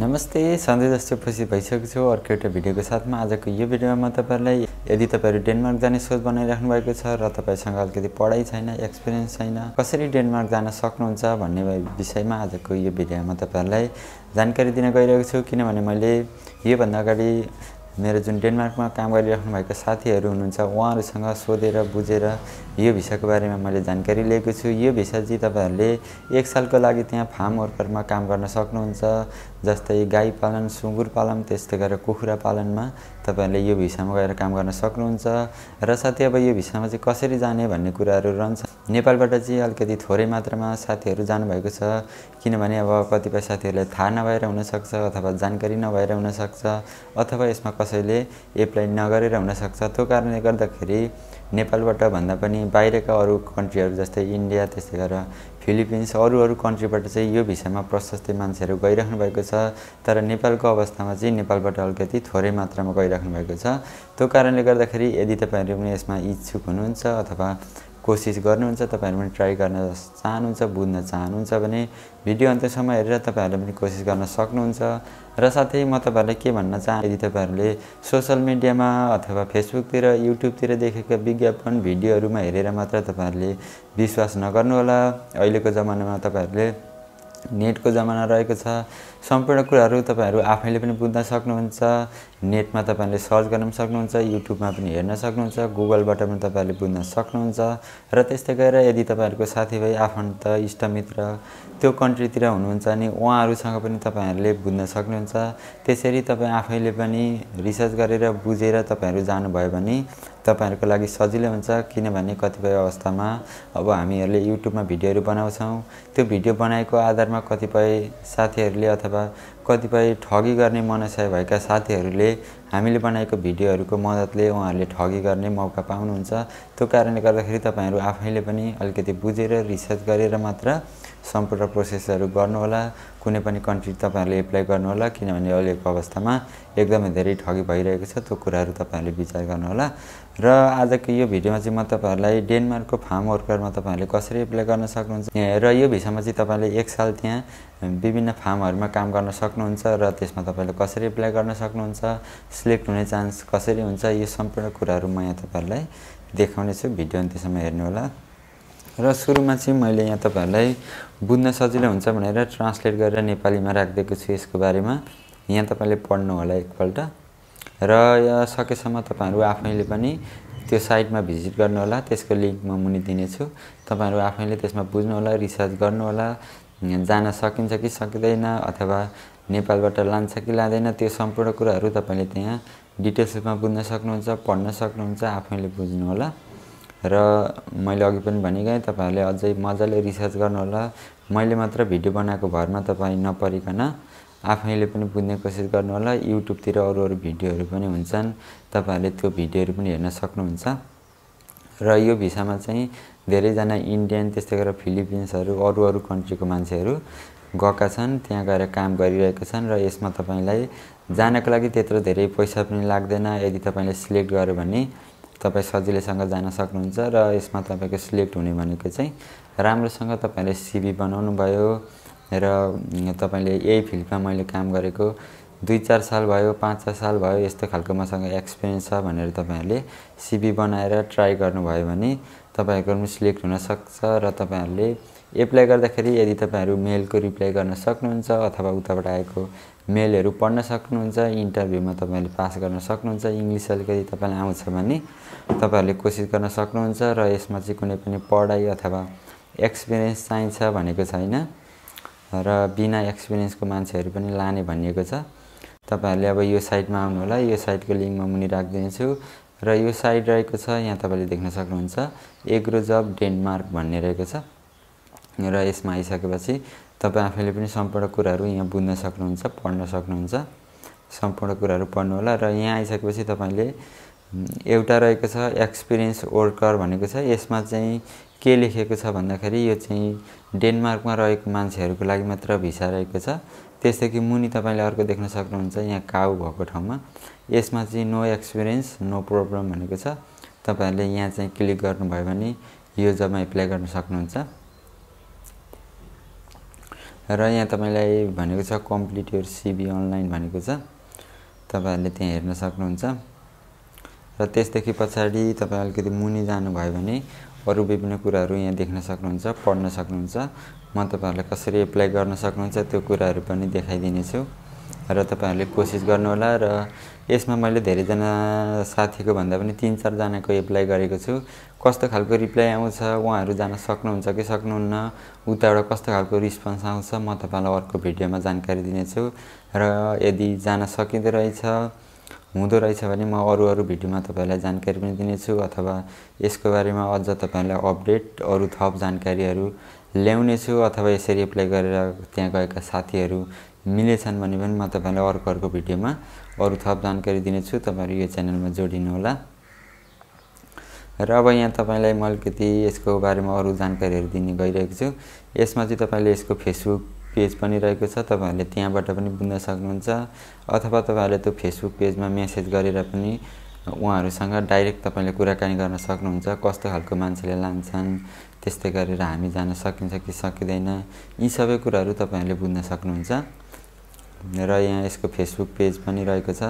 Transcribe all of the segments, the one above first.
नमस्ते सधैँ जस्तो खुसी भइसकेको छु अर्को एउटा भिडियोको साथमा आजको यो भिडियोमा म तपाईँहरूलाई यदि तपाईँहरू डेनमार्क जाने सोच बनाइराख्नु भएको छ र तपाईँसँग अलिकति पढाइ छैन एक्सपिरियन्स छैन कसरी डेनमार्क जान सक्नुहुन्छ भन्ने विषयमा आजको यो भिडियोमा तपाईँहरूलाई जानकारी दिन गइरहेको छु किनभने मैले योभन्दा अगाडि मेरो जुन डेनमार्कमा काम गरिराख्नु भएको साथीहरू हुनुहुन्छ उहाँहरूसँग सोधेर बुझेर यो भिसाको बारेमा मैले जानकारी लिएको छु यो भिसा चाहिँ तपाईँहरूले एक सालको लागि त्यहाँ फार्म वर्करमा काम गर्न सक्नुहुन्छ जस्तै गाई पालन सुँगुर पालन त्यस्तै गरेर कुखुरा पालनमा तपाईँहरूले यो भिसामा गएर काम गर्न सक्नुहुन्छ र साथै अब यो भिसामा चाहिँ कसरी जाने भन्ने कुराहरू रहन्छ नेपालबाट चाहिँ अलिकति थोरै मात्रामा साथीहरू जानुभएको छ किनभने अब कतिपय साथीहरूलाई थाहा नभएर हुनसक्छ अथवा जानकारी नभएर हुनसक्छ अथवा यसमा कसैले एप्लाई नगरेर हुनसक्छ त्यो कारणले गर्दाखेरि नेपालबाट भन्दा पनि बाहिरका अरू कन्ट्रीहरू जस्तै इन्डिया त्यस्तै गरेर फिलिपिन्स अरू अरू कन्ट्रीबाट चाहिँ यो भिसामा प्रशस्तै मान्छेहरू गइराख्नु भएको छ तर नेपालको अवस्थामा चाहिँ नेपालबाट अलिकति थोरै मात्रामा गइराख्नु भएको छ त्यो कारणले गर्दाखेरि यदि तपाईँहरू पनि यसमा इच्छुक हुनुहुन्छ अथवा कोसिस गर्नुहुन्छ तपाईँहरू पनि ट्राई गर्न चाहनुहुन्छ बुझ्न चाहनुहुन्छ भने भिडियो अन्त्यसम्म हेरेर तपाईँहरूले पनि कोसिस गर्न सक्नुहुन्छ र साथै म तपाईँहरूलाई के भन्न चाहन्छु यदि तपाईँहरूले सोसियल मिडियामा अथवा फेसबुकतिर युट्युबतिर देखेका विज्ञापन भिडियोहरूमा हेरेर मात्र तपाईँहरूले विश्वास नगर्नुहोला अहिलेको जमानामा तपाईँहरूले नेटको जमाना रहेको छ सम्पूर्ण कुराहरू तपाईँहरू आफैले पनि बुझ्न सक्नुहुन्छ नेटमा तपाईँहरूले सर्च गर्न पनि सक्नुहुन्छ युट्युबमा पनि हेर्न सक्नुहुन्छ गुगलबाट पनि तपाईँहरूले बुझ्न सक्नुहुन्छ र त्यस्तै गरेर यदि तपाईँहरूको साथीभाइ आफन्त इष्टमित्र त्यो कन्ट्रीतिर हुनुहुन्छ भने उहाँहरूसँग पनि तपाईँहरूले बुझ्न सक्नुहुन्छ त्यसरी तपाईँ आफैले पनि रिसर्च गरेर बुझेर तपाईँहरू जानुभयो भने तपाईँहरूको लागि सजिलो हुन्छ किनभने कतिपय अवस्थामा अब हामीहरूले युट्युबमा भिडियोहरू बनाउँछौँ त्यो भिडियो बनाएको आधारमा कतिपय साथीहरूले अथवा कतिपय ठगी गर्ने मनसाय भएका साथीहरूले हामीले बनाएको भिडियोहरूको मद्दतले उहाँहरूले ठगी गर्ने मौका पाउनुहुन्छ त्यो कारणले गर्दाखेरि तपाईँहरू आफैले पनि अलिकति बुझेर रिसर्च गरेर मात्र सम्पूर्ण प्रोसेसहरू गर्नुहोला कुनै पनि कन्ट्री तपाईँहरूले एप्लाई गर्नुहोला किनभने अहिलेको अवस्थामा एकदमै धेरै ठगी भइरहेको छ त्यो कुराहरू तपाईँहरूले विचार गर्नुहोला र आजको यो भिडियोमा चाहिँ म तपाईँहरूलाई डेनमार्कको फार्म वर्करमा तपाईँहरूले कसरी एप्लाई गर्न सक्नुहुन्छ र यो भिसामा चाहिँ तपाईँले एक साल त्यहाँ विभिन्न फार्महरूमा काम गर्न सक्नुहुन्छ र त्यसमा तपाईँले कसरी एप्लाई गर्न सक्नुहुन्छ सिलेक्ट हुने चान्स कसरी हुन्छ यो सम्पूर्ण कुराहरू म यहाँ तपाईँहरूलाई देखाउनेछु भिडियो अन्त्यसम्म हेर्नुहोला र सुरुमा चाहिँ मैले यहाँ तपाईँहरूलाई बुझ्न सजिलो हुन्छ भनेर ट्रान्सलेट गरेर नेपालीमा राखिदिएको छु यसको बारेमा यहाँ तपाईँले पढ्नु होला एकपल्ट र सकेसम्म तपाईँहरू आफैले पनि त्यो साइटमा भिजिट गर्नुहोला त्यसको लिङ्क म मुनि दिनेछु तपाईँहरू आफैले त्यसमा बुझ्नुहोला रिसर्च गर्नुहोला जान सकिन्छ कि सकिँदैन अथवा नेपालबाट लान्छ कि लाँदैन त्यो सम्पूर्ण कुराहरू तपाईँले त्यहाँ डिटेल्स रूपमा बुझ्न सक्नुहुन्छ पढ्न सक्नुहुन्छ आफैले बुझ्नुहोला र मैले अघि पनि भनेकै तपाईँहरूले अझै मजाले रिसर्च गर्नुहोला मैले मात्र भिडियो बनाएको भरमा तपाईँ नपरिकन आफैले पनि बुझ्ने कोसिस गर्नुहोला युट्युबतिर अरू अरू भिडियोहरू पनि हुन्छन् तपाईँहरूले त्यो भिडियोहरू पनि हेर्न सक्नुहुन्छ र यो भिसामा चाहिँ धेरैजना इन्डियन त्यस्तै गरेर फिलिपिन्सहरू अरू अरू कन्ट्रीको मान्छेहरू गएका छन् त्यहाँ गएर काम गरिरहेका छन् र यसमा तपाईँलाई जानको लागि त्यत्रो धेरै पैसा पनि लाग्दैन यदि तपाईँले सिलेक्ट गर्यो भने तपाईँ सजिलैसँग जान सक्नुहुन्छ र यसमा तपाईँको सिलेक्ट हुने भनेको चाहिँ राम्रोसँग तपाईँले सिबी बनाउनु भयो र तपाईँले यही फिल्डमा मैले काम गरेको दुई चार साल भयो पाँच छ साल भयो यस्तो खालको मसँग एक्सपिरियन्स छ भनेर तपाईँहरूले सिबी बनाएर ट्राई गर्नुभयो भने तपाईँहरूको पनि सिलेक्ट हुनसक्छ र तपाईँहरूले एप्लाई गर्दाखेरि यदि तपाईँहरू मेलको रिप्लाई गर्न सक्नुहुन्छ अथवा उताबाट आएको मेलहरू पढ्न सक्नुहुन्छ इन्टरभ्यूमा तपाईँहरूले पास गर्न सक्नुहुन्छ इङ्ग्लिस अलिकति तपाईँलाई आउँछ भने तपाईँहरूले कोसिस गर्न सक्नुहुन्छ र यसमा चाहिँ कुनै पनि पढाइ अथवा एक्सपिरियन्स चाहिन्छ भनेको छैन र बिना एक्सपिरियन्सको मान्छेहरू पनि लाने भनिएको छ तपाईँहरूले अब यो साइटमा होला यो साइटको म मुनि राखिदिनेछु र यो साइट रहेको छ यहाँ तपाईँले देख्न सक्नुहुन्छ एग्रो जब डेनमार्क भन्ने रहेको छ र यसमा आइसकेपछि तपाईँ आफैले पनि सम्पूर्ण कुराहरू यहाँ बुझ्न सक्नुहुन्छ पढ्न सक्नुहुन्छ सम्पूर्ण कुराहरू पढ्नुहोला र यहाँ आइसकेपछि तपाईँले एउटा रहेको छ एक्सपिरियन्स वर्कर भनेको छ यसमा चाहिँ के लेखेको छ भन्दाखेरि यो चाहिँ डेनमार्कमा रहेको मान्छेहरूको लागि मात्र भिसा रहेको छ त्यसदेखि मुनि तपाईँले अर्को देख्न सक्नुहुन्छ यहाँ काउ भएको ठाउँमा यसमा चाहिँ नो एक्सपिरियन्स नो प्रब्लम भनेको छ तपाईँहरूले यहाँ चाहिँ क्लिक गर्नुभयो भने यो जबमा एप्लाई गर्न सक्नुहुन्छ र यहाँ तपाईँलाई भनेको छ कम्प्लिट यो सिबी अनलाइन भनेको छ तपाईँहरूले त्यहाँ हेर्न सक्नुहुन्छ र त्यसदेखि पछाडि तपाईँ अलिकति मुनि जानुभयो भने अरू विभिन्न कुराहरू यहाँ देख्न सक्नुहुन्छ पढ्न सक्नुहुन्छ म तपाईँहरूलाई कसरी एप्लाई गर्न सक्नुहुन्छ त्यो कुराहरू पनि देखाइदिनेछु र तपाईँहरूले कोसिस गर्नुहोला र यसमा मैले धेरैजना साथीको भन्दा पनि तिन चारजनाको एप्लाई गरेको छु कस्तो खालको रिप्लाई आउँछ उहाँहरू जान सक्नुहुन्छ कि सक्नुहुन्न उताबाट कस्तो खालको रिस्पोन्स आउँछ म तपाईँलाई अर्को भिडियोमा जानकारी दिनेछु र यदि जान सकिँदो रहेछ हुँदो रहेछ भने म अरू अरू भिडियोमा तपाईँलाई जानकारी पनि दिनेछु अथवा यसको बारेमा अझ तपाईँहरूलाई अपडेट अरू थप जानकारीहरू ल्याउनेछु अथवा यसरी एप्लाई गरेर त्यहाँ गएका साथीहरू मिलेछन् भने पनि म तपाईँलाई अर्को अर्को भिडियोमा अरू थप जानकारी दिनेछु तपाईँहरू यो च्यानलमा जोडिनु होला र अब यहाँ तपाईँलाई म अलिकति यसको बारेमा अरू जानकारीहरू दिने गइरहेको छु यसमा चाहिँ तपाईँले यसको फेसबुक पेज पनि रहेको छ तपाईँहरूले त्यहाँबाट पनि बुझ्न सक्नुहुन्छ अथवा तपाईँहरूले त्यो फेसबुक पेजमा मेसेज गरेर पनि उहाँहरूसँग डाइरेक्ट तपाईँले कुराकानी गर्न सक्नुहुन्छ कस्तो खालको मान्छेले लान्छन् त्यस्तै गरेर हामी जान सकिन्छ कि सकिँदैन यी सबै कुराहरू तपाईँहरूले बुझ्न सक्नुहुन्छ र यहाँ यसको फेसबुक पेज पनि रहेको छ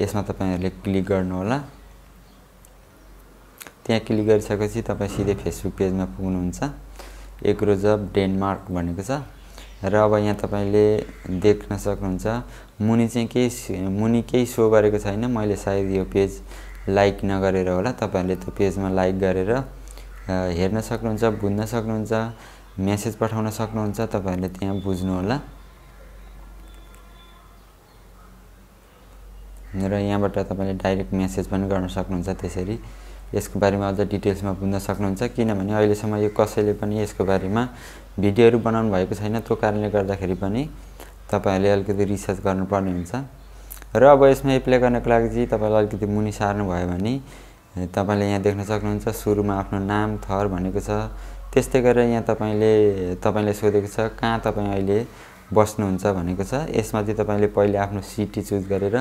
यसमा तपाईँहरूले क्लिक गर्नुहोला त्यहाँ क्लिक गरिसकेपछि तपाईँ सिधै फेसबुक पेजमा पुग्नुहुन्छ एक अफ डेनमार्क भनेको छ र अब यहाँ तपाईँले देख्न सक्नुहुन्छ मुनि चाहिँ केही मुनि केही सो गरेको छैन मैले सायद यो पेज लाइक नगरेर होला तपाईँहरूले त्यो पेजमा लाइक गरेर हेर्न सक्नुहुन्छ बुझ्न सक्नुहुन्छ मेसेज पठाउन सक्नुहुन्छ तपाईँहरूले त्यहाँ बुझ्नुहोला र यहाँबाट तपाईँले डाइरेक्ट मेसेज पनि गर्न सक्नुहुन्छ त्यसरी यसको बारेमा अझ डिटेल्समा बुझ्न सक्नुहुन्छ किनभने अहिलेसम्म यो कसैले पनि यसको बारेमा भिडियोहरू बनाउनु भएको छैन त्यो कारणले गर्दाखेरि पनि तपाईँहरूले अलिकति रिसर्च गर्नुपर्ने हुन्छ र अब यसमा एप्लाई गर्नको लागि चाहिँ तपाईँलाई अलिकति मुनि सार्नुभयो भने तपाईँले यहाँ देख्न सक्नुहुन्छ सुरुमा आफ्नो नाम थर भनेको छ त्यस्तै गरेर यहाँ तपाईँले तपाईँले सोधेको छ कहाँ तपाईँ अहिले बस्नुहुन्छ भनेको छ यसमा चाहिँ तपाईँले पहिले आफ्नो सिटी चुज गरेर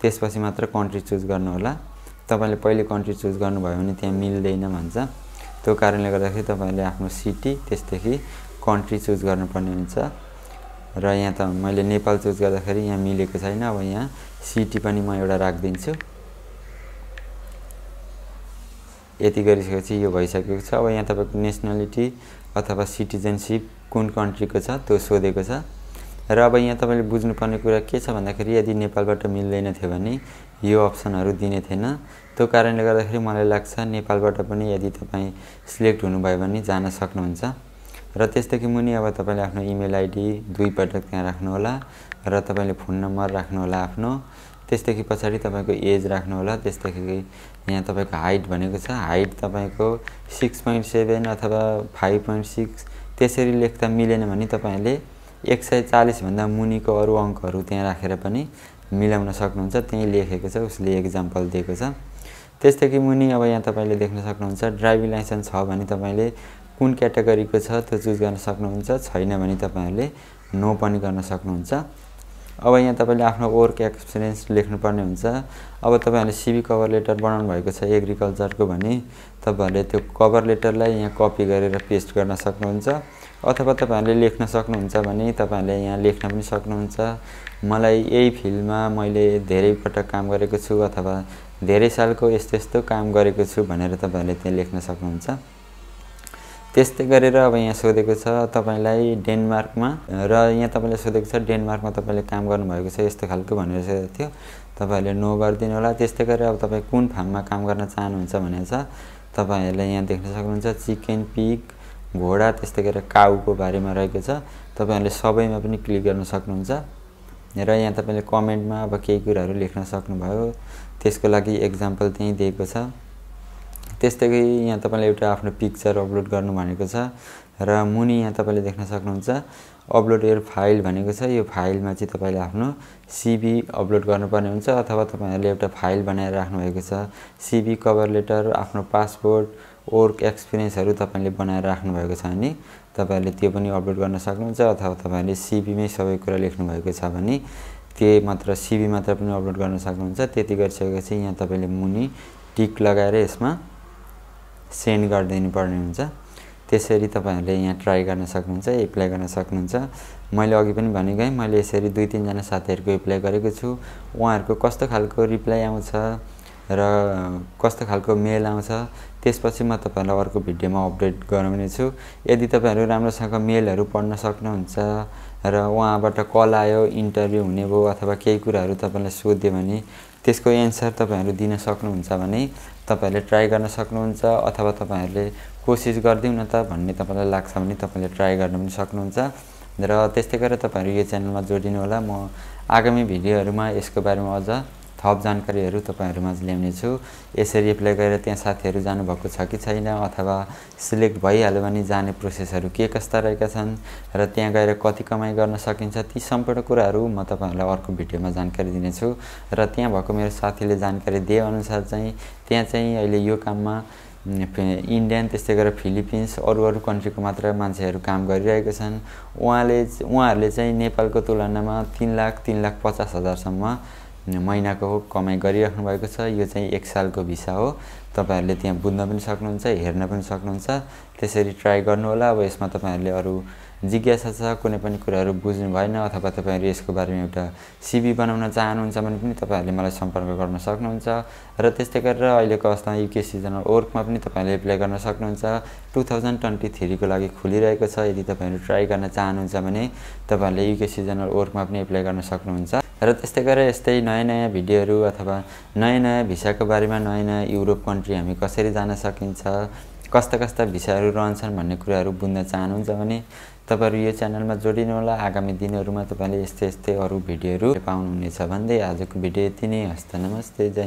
त्यसपछि मात्र कन्ट्री चुज गर्नुहोला तपाईँले पहिले कन्ट्री चुज गर्नुभयो भने त्यहाँ मिल्दैन भन्छ त्यो कारणले गर्दाखेरि तपाईँले आफ्नो सिटी त्यसदेखि कन्ट्री चुज गर्नुपर्ने हुन्छ र यहाँ त मैले नेपाल चुज गर्दाखेरि यहाँ मिलेको छैन अब यहाँ सिटी पनि म एउटा राखिदिन्छु यति गरिसकेपछि यो भइसकेको छ अब यहाँ तपाईँको नेसनालिटी अथवा सिटिजनसिप कुन कन्ट्रीको छ त्यो सोधेको छ र अब यहाँ तपाईँले बुझ्नुपर्ने कुरा के छ भन्दाखेरि यदि नेपालबाट मिल्दैन थियो भने यो अप्सनहरू दिने थिएन त्यो कारणले गर्दाखेरि मलाई लाग्छ नेपालबाट पनि यदि तपाईँ सिलेक्ट हुनुभयो भने जान सक्नुहुन्छ र त्यसदेखि मुनि अब तपाईँले आफ्नो इमेल आइडी दुईपटक त्यहाँ राख्नुहोला र तपाईँले फोन नम्बर राख्नुहोला आफ्नो त्यसदेखि पछाडि तपाईँको एज राख्नुहोला त्यसदेखि यहाँ तपाईँको हाइट भनेको छ हाइट तपाईँको सिक्स पोइन्ट सेभेन अथवा फाइभ पोइन्ट सिक्स त्यसरी लेख्दा मिलेन भने तपाईँले एक सय चालिसभन्दा मुनिको अरू अङ्कहरू त्यहाँ राखेर पनि मिलाउन सक्नुहुन्छ त्यहीँ लेखेको छ उसले एक्जाम्पल दिएको छ त्यस्तै कि मुनि अब यहाँ तपाईँले देख्न सक्नुहुन्छ ड्राइभिङ लाइसेन्स छ भने तपाईँले कुन क्याटेगोरीको छ त्यो चुज गर्न सक्नुहुन्छ छैन भने तपाईँहरूले नो पनि गर्न सक्नुहुन्छ अब यहाँ तपाईँले आफ्नो वर्क एक्सपिरियन्स लेख्नुपर्ने हुन्छ अब तपाईँहरूले सिबी कभर लेटर बनाउनु भएको छ एग्रिकल्चरको भने तपाईँहरूले त्यो कभर लेटरलाई यहाँ कपी गरेर पेस्ट गर्न सक्नुहुन्छ अथवा तपाईँहरूले लेख्न सक्नुहुन्छ भने तपाईँहरूले यहाँ लेख्न पनि सक्नुहुन्छ मलाई यही फिल्डमा मैले धेरै पटक काम गरेको छु अथवा धेरै सालको यस्तो यस्तो काम गरेको छु भनेर तपाईँहरूले त्यहाँ लेख्न सक्नुहुन्छ त्यस्तै गरेर अब यहाँ सोधेको छ तपाईँलाई डेनमार्कमा र यहाँ तपाईँले सोधेको छ डेनमार्कमा तपाईँले काम गर्नुभएको छ यस्तो खालको भनेर सोधेको थियो तपाईँहरूले नो गरिदिनु होला त्यस्तै गरेर अब तपाईँ कुन फार्ममा काम गर्न चाहनुहुन्छ भनेर छ तपाईँहरूले यहाँ देख्न सक्नुहुन्छ चिकन पिक घोडा त्यस्तै गरेर काउको बारेमा रहेको छ तपाईँहरूले सबैमा पनि क्लिक गर्न सक्नुहुन्छ र यहाँ तपाईँले कमेन्टमा अब केही कुराहरू लेख्न सक्नुभयो त्यसको लागि एक्जाम्पल त्यहीँ दिएको छ त्यस्तै यहाँ तपाईँले एउटा आफ्नो पिक्चर अपलोड गर्नु भनेको छ र मुनि यहाँ तपाईँले देख्न सक्नुहुन्छ अपलोड एयर फाइल भनेको छ यो फाइलमा चाहिँ तपाईँले आफ्नो सिबी अपलोड गर्नुपर्ने हुन्छ अथवा तपाईँहरूले एउटा फाइल बनाएर राख्नुभएको छ सिबी कभर लेटर आफ्नो पासपोर्ट वर्क एक्सपिरियन्सहरू तपाईँले बनाएर राख्नुभएको छ भने तपाईँहरूले त्यो पनि अपलोड गर्न सक्नुहुन्छ अथवा तपाईँहरूले सिबीमै सबै कुरा लेख्नुभएको छ भने त्यही मात्र सिबी मात्र पनि अपलोड गर्न सक्नुहुन्छ त्यति गरिसकेपछि यहाँ तपाईँले मुनि टिक लगाएर यसमा सेन्ड गरिदिनु पर्ने हुन्छ त्यसरी तपाईँहरूले यहाँ ट्राई गर्न सक्नुहुन्छ एप्लाई गर्न सक्नुहुन्छ मैले अघि पनि भनेको है मैले यसरी दुई तिनजना साथीहरूको एप्लाई गरेको छु उहाँहरूको कस्तो खालको रिप्लाई आउँछ र कस्तो खालको मेल आउँछ त्यसपछि म तपाईँहरूलाई अर्को भिडियोमा अपडेट गराउनेछु यदि तपाईँहरू राम्रोसँग मेलहरू पढ्न सक्नुहुन्छ र उहाँबाट कल आयो इन्टरभ्यू हुने भयो अथवा केही कुराहरू तपाईँलाई सोध्यो भने त्यसको एन्सर तपाईँहरू दिन सक्नुहुन्छ भने तपाईँहरूले ट्राई गर्न सक्नुहुन्छ अथवा तपाईँहरूले कोसिस गरिदिउँ न त भन्ने तपाईँलाई लाग्छ भने तपाईँले ट्राई गर्न पनि सक्नुहुन्छ र त्यस्तै गरेर तपाईँहरू यो च्यानलमा जोडिनु होला म आगामी भिडियोहरूमा यसको बारेमा अझ थप जानकारीहरू तपाईँहरूमा ल्याउनेछु यसरी एप्लाई गरेर त्यहाँ साथीहरू जानुभएको छ कि छैन अथवा सिलेक्ट भइहाल्यो भने जाने प्रोसेसहरू के कस्ता रहेका छन् र त्यहाँ गएर कति कमाइ गर्न सकिन्छ ती सम्पूर्ण कुराहरू म तपाईँहरूलाई अर्को भिडियोमा जानकारी दिनेछु र त्यहाँ भएको मेरो साथीले जानकारी दिएअनुसार चाहिँ त्यहाँ चाहिँ अहिले यो काममा इन्डियन त्यस्तै गरेर फिलिपिन्स अरू अरू कन्ट्रीको मात्र मान्छेहरू काम गरिरहेका छन् उहाँले उहाँहरूले चाहिँ नेपालको तुलनामा तिन लाख तिन लाख पचास हजारसम्म महिनाको हो कमाइ गरिराख्नु भएको छ यो चाहिँ एक सालको भिसा हो तपाईँहरूले त्यहाँ बुझ्न पनि सक्नुहुन्छ हेर्न पनि सक्नुहुन्छ त्यसरी ट्राई गर्नुहोला अब यसमा तपाईँहरूले अरू जिज्ञासा छ कुनै पनि कुराहरू बुझ्नु भएन अथवा तपाईँहरू यसको बारेमा एउटा सिबी बनाउन चाहनुहुन्छ भने पनि तपाईँहरूले मलाई सम्पर्क गर्न सक्नुहुन्छ र त्यस्तै गरेर अहिलेको अवस्थामा युकेसी जनरल वर्कमा पनि तपाईँहरूले एप्लाई गर्न सक्नुहुन्छ टु थाउजन्ड ट्वेन्टी थ्रीको लागि खुलिरहेको छ यदि तपाईँहरू ट्राई गर्न चाहनुहुन्छ भने तपाईँहरूले युकेसी जनरल वर्कमा पनि एप्लाई गर्न सक्नुहुन्छ र त्यस्तै गरेर यस्तै नयाँ नयाँ भिडियोहरू अथवा नयाँ नयाँ भिसाको बारेमा नयाँ नयाँ युरोप कन्ट्री हामी कसरी जान सकिन्छ कस्ता कस्ता भिसाहरू रहन्छन् भन्ने कुराहरू बुझ्न चाहनुहुन्छ भने तपाईँहरू यो च्यानलमा होला आगामी दिनहरूमा तपाईँले यस्तै यस्तै अरू भिडियोहरू पाउनुहुनेछ भन्दै आजको भिडियो यति नै हस्त नमस्ते जय